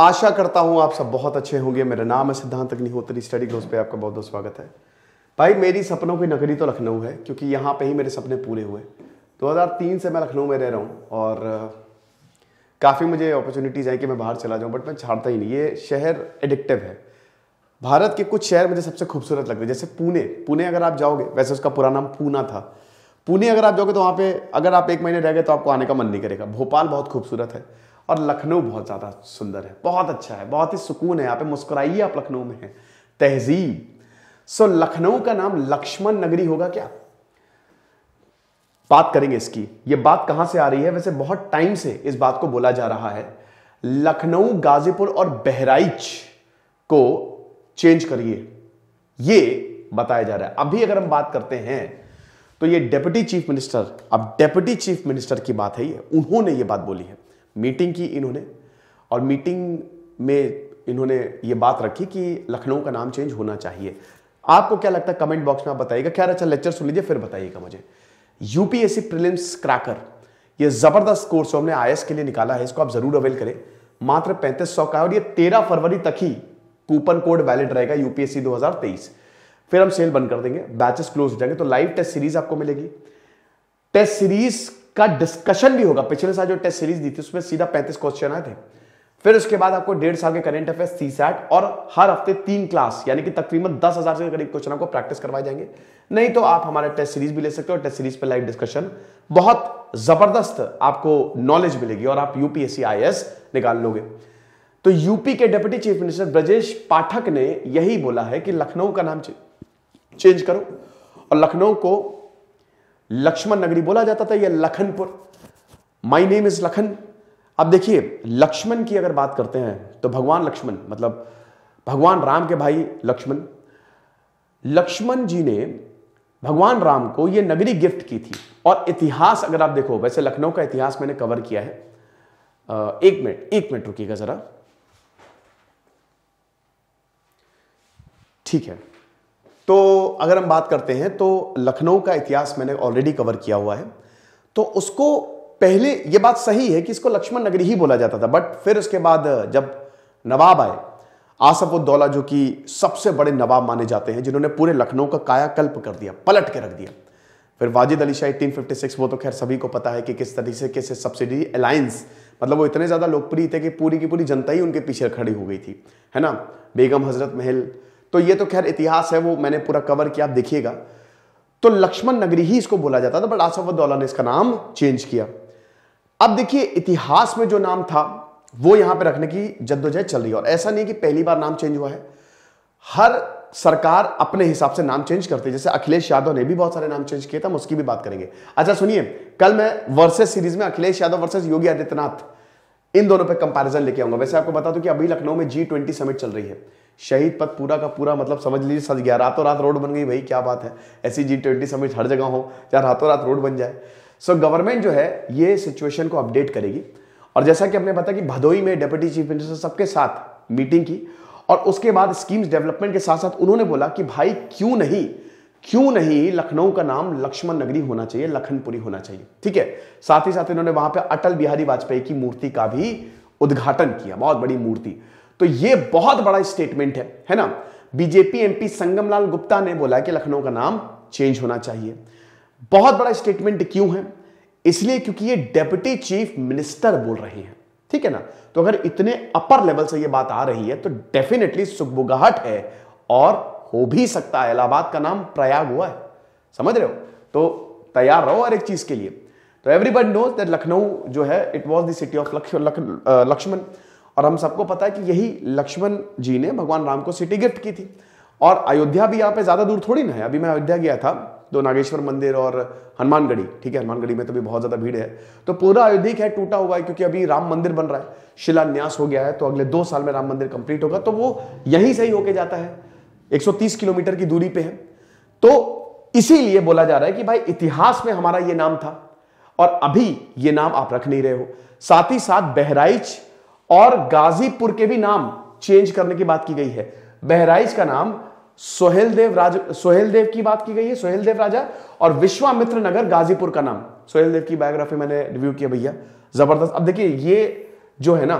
आशा करता हूं आप सब बहुत अच्छे होंगे मेरा नाम है सिद्धांत अग्निहोत्री स्टडी ग्रोस पे आपका बहुत बहुत स्वागत है भाई मेरी सपनों की नगरी तो लखनऊ है क्योंकि यहाँ पे ही मेरे सपने पूरे हुए 2003 से मैं लखनऊ में रह रहा हूँ और काफ़ी मुझे अपॉर्चुनिटीज़ आई कि मैं बाहर चला जाऊँ बट मैं छाड़ता ही नहीं ये शहर एडिक्टिव है भारत के कुछ शहर मुझे सबसे खूबसूरत लगते हैं जैसे पुणे पुणे अगर आप जाओगे वैसे उसका पूरा नाम पूना था पुणे अगर आप जाओगे तो वहाँ पे अगर आप एक महीने रह गए तो आपको आने का मन नहीं करेगा भोपाल बहुत खूबसूरत है और लखनऊ बहुत ज़्यादा सुंदर है बहुत अच्छा है बहुत ही सुकून है यहाँ पे मुस्कुराइए आप लखनऊ में हैं तहजीब सो लखनऊ का नाम लक्ष्मण नगरी होगा क्या बात करेंगे इसकी ये बात कहाँ से आ रही है वैसे बहुत टाइम से इस बात को बोला जा रहा है लखनऊ गाजीपुर और बहराइच को चेंज करिए ये बताया जा रहा है अभी अगर हम बात करते हैं तो ये डेप्यूटी चीफ मिनिस्टर अब डेप्यूटी चीफ मिनिस्टर की बात है ये उन्होंने ये बात बोली है मीटिंग की इन्होंने और मीटिंग में इन्होंने ये बात रखी कि लखनऊ का नाम चेंज होना चाहिए आपको क्या लगता है कमेंट बॉक्स में आप बताइएगा क्या अच्छा लेक्चर सुन लीजिए फिर बताइएगा मुझे यूपीएससी प्रिलिम्स क्रैकर ये ज़बरदस्त कोर्स हमने आई के लिए निकाला है इसको आप ज़रूर अवेल करें मात्र पैंतीस सौ का और ये तेरह फरवरी तक ही कूपन कोड वैलिड रहेगा यूपीएससी 2023 फिर हम सेल बंद कर देंगे बैचेस क्लोज हो जाएंगे तो लाइव टेस्ट सीरीज आपको मिलेगी टेस्ट सीरीज का डिस्कशन भी होगा पिछले साल जो टेस्ट सीरीज दी थी उसमें सीधा पैंतीस क्वेश्चन आए थे फिर उसके बाद आपको डेढ़ साल के करेंट अफेयर सी सैट और हर हफ्ते तीन क्लास यानी कि तकरीबन दस हजार से करीब क्वेश्चन आपको प्रैक्टिस करवाए जाएंगे नहीं तो आप हमारे टेस्ट सीरीज भी ले सकते हो टेस्ट सीरीज पर लाइव डिस्कशन बहुत जबरदस्त आपको नॉलेज मिलेगी और आप यूपीएससी आई निकाल लोगे तो यूपी के deputy chief minister Brajesh Pathak ने यही बोला है कि लखनऊ का नाम चेंज करो और लखनऊ को लक्ष्मण नगरी बोला जाता था या Lakhanpur my name is Lakhan अब देखिए लक्ष्मण की अगर बात करते हैं तो भगवान लक्ष्मण मतलब भगवान राम के भाई लक्ष्मण लक्ष्मण जी ने भगवान राम को यह नगरी गिफ्ट की थी और इतिहास अगर आप देखो वैसे लखनऊ का इतिहास मैंने कवर किया है एक मिनट एक मिनट रुकिएगा जरा ठीक है तो अगर हम बात करते हैं तो लखनऊ का इतिहास मैंने ऑलरेडी कवर किया हुआ है तो उसको पहले यह बात सही है कि इसको लक्ष्मण नगरी ही बोला जाता था बट फिर उसके बाद जब नवाब आए आसफ उद्दौला जो कि सबसे बड़े नवाब माने जाते हैं जिन्होंने पूरे लखनऊ का कायाकल्प कर दिया पलट के रख दिया फिर वाजिद अली शाह 1856 वो तो खैर सभी को पता है कि किस तरीके से सब्सिडी अलायंस मतलब वो इतने ज़्यादा लोकप्रिय थे कि पूरी की पूरी जनता ही उनके पीछे खड़ी हो गई थी है ना बेगम हजरत महल तो ये तो खैर इतिहास है वो मैंने पूरा कवर किया देखिएगा तो लक्ष्मण नगरी ही इसको बोला जाता था बट आसफुद्दौला ने इसका नाम चेंज किया अब देखिए इतिहास में जो नाम था वो यहां पर रखने की जद्दोजहद चल रही है और ऐसा नहीं कि पहली बार नाम चेंज हुआ है हर सरकार अपने हिसाब से नाम चेंज करती है जैसे अखिलेश यादव ने भी बहुत सारे नाम चेंज किए थे हम उसकी भी बात करेंगे अच्छा सुनिए कल मैं वर्सेस सीरीज में अखिलेश यादव वर्सेस योगी आदित्यनाथ इन दोनों पे कंपेरिजन लेके आऊंगा वैसे आपको बता दूं कि अभी लखनऊ में जी ट्वेंटी समिट चल रही है शहीद पद पूरा का पूरा मतलब समझ लीजिए सज गया रातों रात रोड बन गई भाई क्या बात है ऐसी जी ट्वेंटी समिट हर जगह हो या रातों रात रोड बन जाए सो so, गवर्नमेंट जो है ये सिचुएशन को अपडेट करेगी और जैसा कि हमने बताया कि भदोई में डेप्यूटी चीफ मिनिस्टर सबके साथ मीटिंग की और उसके बाद स्कीम्स डेवलपमेंट के साथ साथ उन्होंने बोला कि भाई क्यों नहीं क्यों नहीं लखनऊ का नाम लक्ष्मण नगरी होना चाहिए लखनपुरी होना चाहिए ठीक है साथ ही साथ इन्होंने वहां पर अटल बिहारी वाजपेयी की मूर्ति का भी उद्घाटन किया बहुत बड़ी मूर्ति तो ये बहुत बड़ा स्टेटमेंट है है ना बीजेपी एमपी संगमलाल गुप्ता ने बोला कि लखनऊ का नाम चेंज होना चाहिए बहुत बड़ा स्टेटमेंट क्यों है इसलिए क्योंकि ये डेप्यूटी चीफ मिनिस्टर बोल रहे हैं ठीक है ना तो अगर इतने अपर लेवल से ये बात आ रही है तो डेफिनेटली सुखबुगाहट है और हो भी सकता है इलाहाबाद का नाम प्रयाग हुआ है समझ रहे हो तो तैयार रहो हर एक चीज के लिए तो एवरीबडी नोज दैट लखनऊ जो है इट वॉज दिटी ऑफ लक्ष्मण और हम सबको पता है कि यही लक्ष्मण जी ने भगवान राम को सिटी गिफ्ट की थी और अयोध्या भी यहाँ पे ज़्यादा दूर थोड़ी ना है अभी मैं अयोध्या गया था दो नागेश्वर मंदिर और हनुमानगढ़ी ठीक है हनुमानगढ़ी में तो भी बहुत ज़्यादा भीड़ है तो पूरा अयोध्या है टूटा हुआ है क्योंकि अभी राम मंदिर बन रहा है शिलान्यास हो गया है तो अगले दो साल में राम मंदिर कंप्लीट होगा तो वो यहीं से ही होके जाता है 130 किलोमीटर की दूरी पे है तो इसीलिए बोला जा रहा है कि भाई इतिहास में हमारा ये नाम था और अभी ये नाम आप रख नहीं रहे हो साथ ही साथ बहराइच और गाजीपुर के भी नाम चेंज करने की बात की गई है बहराइच का नाम सोहेलदेव राज सोहेलदेव की बात की गई है सोहेलदेव राजा और विश्वामित्र नगर गाजीपुर का नाम सोहेलदेव की बायोग्राफी मैंने रिव्यू किया भैया जबरदस्त अब देखिए ये जो है ना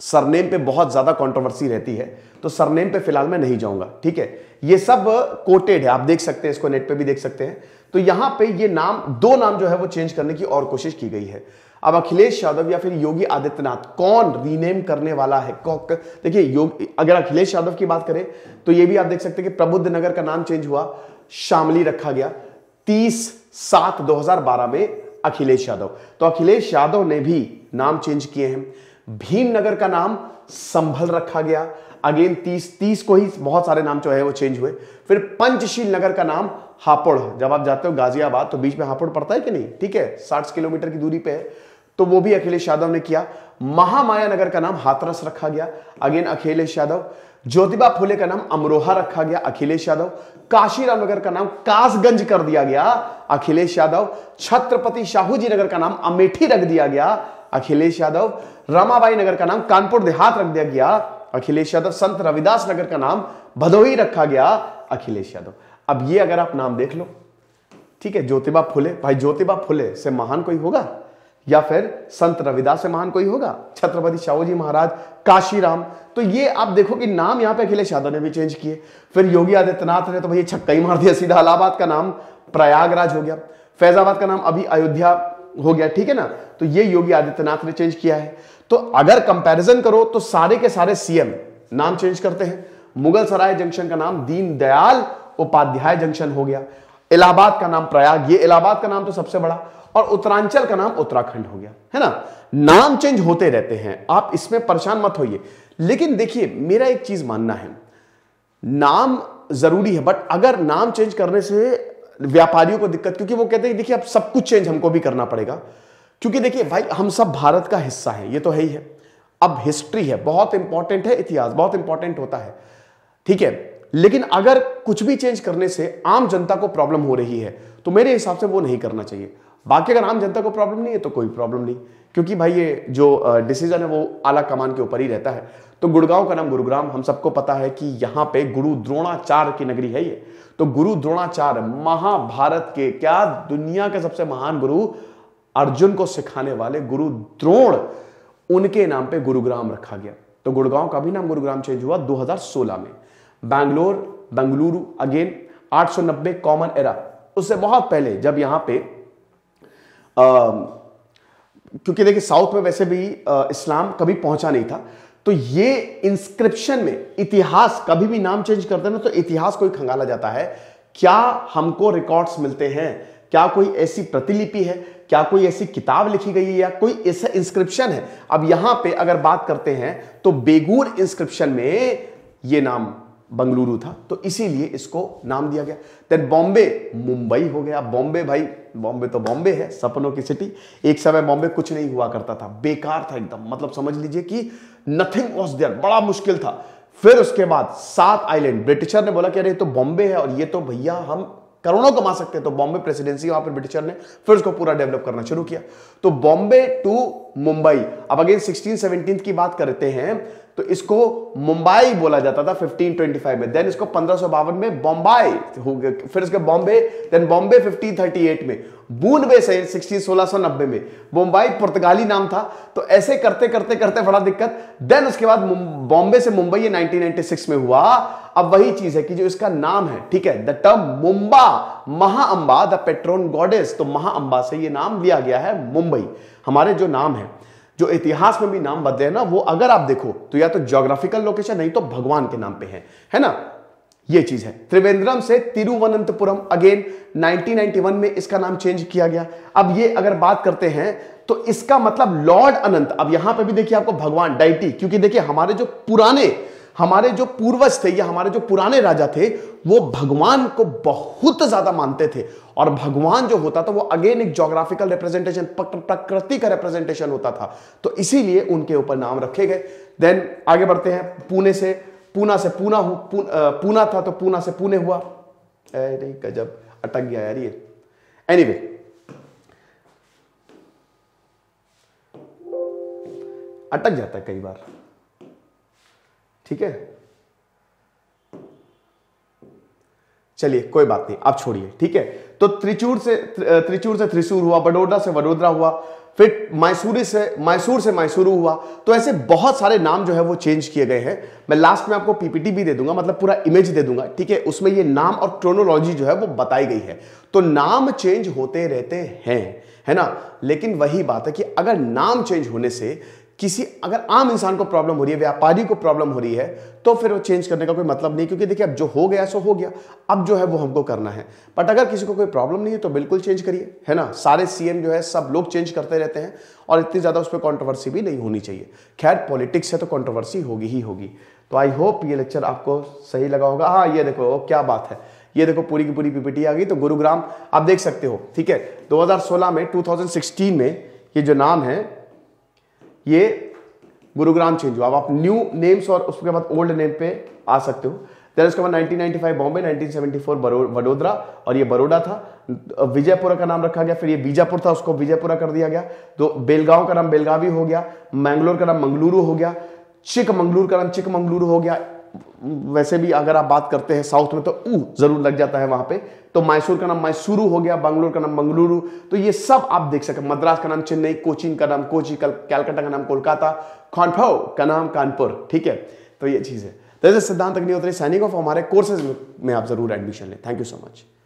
सरनेम पे बहुत ज्यादा कंट्रोवर्सी रहती है तो सरनेम पे फिलहाल मैं नहीं जाऊंगा ठीक है ये सब कोटेड है आप देख सकते हैं इसको नेट पे भी देख सकते हैं तो यहां पे ये नाम दो नाम जो है वो चेंज करने की और कोशिश की गई है अब अखिलेश यादव या फिर योगी आदित्यनाथ कौन रीनेम करने वाला है देखिए योग अगर अखिलेश यादव की बात करें तो ये भी आप देख सकते हैं कि प्रबुद्ध नगर का नाम चेंज हुआ शामली रखा गया तीस सात 2012 में अखिलेश यादव तो अखिलेश यादव ने भी नाम चेंज किए हैं भीमनगर का नाम संभल रखा गया अगेन तीस तीस को ही बहुत सारे नाम जो है वो चेंज हुए फिर पंचशील नगर का नाम हापुड़ जब आप जाते हो गाजियाबाद तो बीच में हापुड़ पड़ता है कि नहीं ठीक है साठ किलोमीटर की दूरी पे है तो वो भी अखिलेश यादव ने किया महामाया नगर का नाम हाथरस रखा गया अगेन अखिलेश यादव ज्योतिबा फुले का नाम अमरोहा रखा गया अखिलेश यादव काशीराम नगर का नाम कासगंज कर दिया गया अखिलेश यादव छत्रपति शाहू जी नगर का नाम अमेठी रख दिया गया अखिलेश यादव रामाबाई नगर का नाम कानपुर देहात रख दिया गया अखिलेश यादव संत रविदास नगर का नाम भदोही रखा गया अखिलेश यादव अब ये अगर आप नाम देख लो ठीक है ज्योतिबा फुले भाई ज्योतिबा फुले से महान कोई होगा या फिर संत रविदास से महान कोई होगा छत्रपति शाहू जी महाराज काशीराम तो ये आप देखो कि नाम यहां पे अखिलेश यादव ने भी चेंज किए फिर योगी आदित्यनाथ ने तो भाई छक्का ही मार दिया सीधा इलाहाबाद का नाम प्रयागराज हो गया फैजाबाद का नाम अभी अयोध्या हो गया ठीक है ना तो ये योगी आदित्यनाथ ने चेंज किया है तो अगर कंपैरिजन करो तो सारे के सारे सीएम नाम चेंज करते हैं मुगल सराय जंक्शन का नाम दीनदयाल उपाध्याय जंक्शन हो गया इलाहाबाद का नाम प्रयाग ये इलाहाबाद का नाम तो सबसे बड़ा और उत्तरांचल का नाम उत्तराखंड हो गया है ना नाम चेंज होते रहते हैं आप इसमें परेशान मत होइए लेकिन देखिए मेरा एक चीज मानना है नाम जरूरी है बट अगर नाम चेंज करने से व्यापारियों को दिक्कत क्योंकि वो कहते हैं देखिए अब सब कुछ चेंज हमको भी करना पड़ेगा क्योंकि देखिए भाई हम सब भारत का हिस्सा है ये तो है ही है अब हिस्ट्री है बहुत इंपॉर्टेंट है इतिहास बहुत इंपॉर्टेंट होता है ठीक है लेकिन अगर कुछ भी चेंज करने से आम जनता को प्रॉब्लम हो रही है तो मेरे हिसाब से वो नहीं करना चाहिए बाकी अगर आम जनता को प्रॉब्लम नहीं है तो कोई प्रॉब्लम नहीं क्योंकि भाई ये जो डिसीजन है वो आला कमान के ऊपर ही रहता है तो गुड़गांव का नाम गुरुग्राम हम सबको पता है कि यहां पे गुरु द्रोणाचार्य की नगरी है ये तो गुरु द्रोणाचार्य महाभारत के क्या दुनिया के सबसे महान गुरु अर्जुन को सिखाने वाले गुरु द्रोण उनके नाम पे गुरुग्राम रखा गया तो गुड़गांव का भी नाम गुरुग्राम चेंज हुआ 2016 में Bangalore Bengaluru again 890 common era उससे बहुत पहले जब यहां पे आ, क्योंकि देखिए साउथ में वैसे भी इस्लाम कभी पहुंचा नहीं था तो ये इंस्क्रिप्शन में इतिहास कभी भी नाम चेंज करते ना तो इतिहास को ही खंगाला जाता है क्या हमको रिकॉर्ड्स मिलते हैं क्या कोई ऐसी प्रतिलिपि है क्या कोई ऐसी किताब लिखी गई है या कोई ऐसा इंस्क्रिप्शन है अब यहां पे अगर बात करते हैं तो बेगूर इंस्क्रिप्शन में ये नाम बंगलुरु था तो इसीलिए इसको नाम दिया गया देन बॉम्बे मुंबई हो गया बॉम्बे भाई बॉम्बे तो बॉम्बे है सपनों की सिटी एक समय बॉम्बे कुछ नहीं हुआ करता था बेकार था एकदम मतलब समझ लीजिए कि नथिंग वॉज देयर बड़ा मुश्किल था फिर उसके बाद सात आइलैंड ब्रिटिशर ने बोला कि अरे तो बॉम्बे है और ये तो भैया हम करोड़ों कमा सकते हैं तो बॉम्बे प्रेसिडेंसी वहां पर ब्रिटिशर ने फिर उसको पूरा डेवलप करना शुरू किया तो बॉम्बे टू मुंबई अब अगेन सिक्सटीन सेवनटीन की बात करते हैं तो इसको मुंबई बोला जाता था 1525 में देन इसको पंद्रह में बॉम्बाई हो गया फिर इसके बॉम्बे देन बॉम्बे 1538 में बूनबे से सिक्सटीन सोलह में मुंबई पुर्तगाली नाम था तो ऐसे करते करते करते बड़ा दिक्कत देन उसके बाद बॉम्बे से मुंबई ये 1996 में हुआ अब वही चीज है कि जो इसका नाम है ठीक है the term Mumba Mahaamba the patron goddess तो महाअंबा से ये नाम लिया गया है मुंबई हमारे जो नाम है जो इतिहास में भी नाम बदले हैं ना वो अगर आप देखो तो या तो ज्योग्राफिकल लोकेशन नहीं तो भगवान के नाम पे है है ना ये चीज है त्रिवेंद्रम से तिरुवनंतपुरम अगेन 1991 में इसका नाम चेंज किया गया अब ये अगर बात करते हैं तो इसका मतलब लॉर्ड अनंत अब यहां पे भी देखिए आपको भगवान डाइटी क्योंकि देखिए हमारे जो पुराने हमारे जो पूर्वज थे या हमारे जो पुराने राजा थे वो भगवान को बहुत ज्यादा मानते थे और भगवान जो होता था वो अगेन एक जोग्राफिकल रिप्रेजेंटेशन प्रकृति का रिप्रेजेंटेशन होता था तो इसीलिए उनके ऊपर नाम रखे गए देन आगे बढ़ते हैं पुणे से पूना से पूना हूँ पूना था तो पूना से पुणे हुआ जब गजब अटक गया यार ये एनीवे anyway, अटक जाता है कई बार ठीक है चलिए कोई बात नहीं आप छोड़िए ठीक है तो त्रिचूर से त्रिचूर से त्रिशूर हुआ बडोदरा से वडोदरा हुआ फिर मैसूरी से मैसूर से मैसूरू हुआ तो ऐसे बहुत सारे नाम जो है वो चेंज किए गए हैं मैं लास्ट में आपको पीपीटी भी दे दूंगा मतलब पूरा इमेज दे दूंगा ठीक है उसमें ये नाम और क्रोनोलॉजी जो है वो बताई गई है तो नाम चेंज होते रहते हैं है ना लेकिन वही बात है कि अगर नाम चेंज होने से किसी अगर आम इंसान को प्रॉब्लम हो रही है व्यापारी को प्रॉब्लम हो रही है तो फिर वो चेंज करने का कोई मतलब नहीं क्योंकि देखिए अब जो हो गया सो हो गया अब जो है वो हमको करना है बट अगर किसी को कोई प्रॉब्लम नहीं है तो बिल्कुल चेंज करिए है ना सारे सीएम जो है सब लोग चेंज करते रहते हैं और इतनी ज़्यादा उस पर कॉन्ट्रोवर्सी भी नहीं होनी चाहिए खैर पॉलिटिक्स है तो कॉन्ट्रोवर्सी होगी ही होगी तो आई होप ये लेक्चर आपको सही लगा होगा हाँ ये देखो क्या बात है ये देखो पूरी की पूरी पीपीटी आ गई तो गुरुग्राम आप देख सकते हो ठीक है 2016 में 2016 में ये जो नाम है ये गुरुग्राम चेंज हुआ अब आप न्यू नेम्स और उसके बाद ओल्ड नेम पे आ सकते हो देर उसके बाद 1995 बॉम्बे 1974 वडोदरा और ये बड़ोदा था विजयपुरा का नाम रखा गया फिर ये बीजापुर था उसको विजयपुरा कर दिया गया तो बेलगांव का नाम बेलगावी हो गया मैंगलोर का नाम मंगलुरु हो गया चिकमंगलूर का नाम चिकमंगलूर हो गया वैसे भी अगर आप बात करते हैं साउथ में तो ऊ जरूर लग जाता है वहां पे तो मैसूर का नाम मैसूरू हो गया बंगलोर का नाम बंगलुरु तो ये सब आप देख सकते मद्रास का नाम चेन्नई कोचिन का नाम कोची कैलकाटा का नाम कोलकाता खानफाओ का नाम कानपुर ठीक है तो ये चीज़ है तो सिद्धांत अग्निहोत्री सैनिक ऑफ हमारे कोर्सेज में आप जरूर एडमिशन लें थैंक यू सो मच